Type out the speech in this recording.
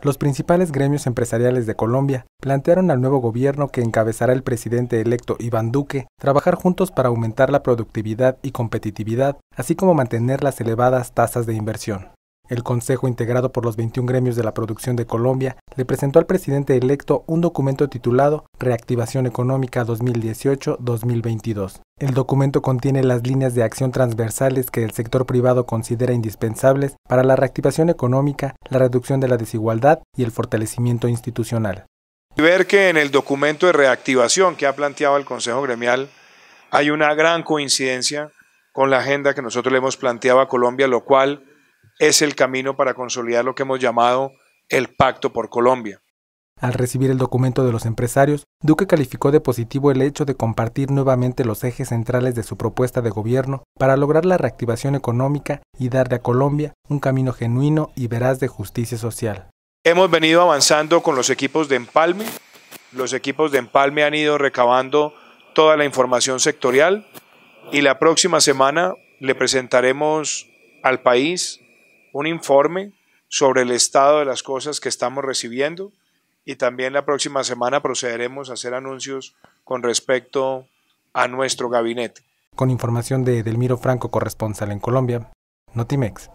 Los principales gremios empresariales de Colombia plantearon al nuevo gobierno que encabezará el presidente electo Iván Duque trabajar juntos para aumentar la productividad y competitividad, así como mantener las elevadas tasas de inversión. El Consejo, integrado por los 21 gremios de la producción de Colombia, le presentó al presidente electo un documento titulado Reactivación Económica 2018-2022. El documento contiene las líneas de acción transversales que el sector privado considera indispensables para la reactivación económica, la reducción de la desigualdad y el fortalecimiento institucional. Ver que en el documento de reactivación que ha planteado el Consejo Gremial hay una gran coincidencia con la agenda que nosotros le hemos planteado a Colombia, lo cual es el camino para consolidar lo que hemos llamado el Pacto por Colombia. Al recibir el documento de los empresarios, Duque calificó de positivo el hecho de compartir nuevamente los ejes centrales de su propuesta de gobierno para lograr la reactivación económica y darle a Colombia un camino genuino y veraz de justicia social. Hemos venido avanzando con los equipos de empalme. Los equipos de empalme han ido recabando toda la información sectorial y la próxima semana le presentaremos al país un informe sobre el estado de las cosas que estamos recibiendo y también la próxima semana procederemos a hacer anuncios con respecto a nuestro gabinete. Con información de Delmiro Franco, corresponsal en Colombia, Notimex.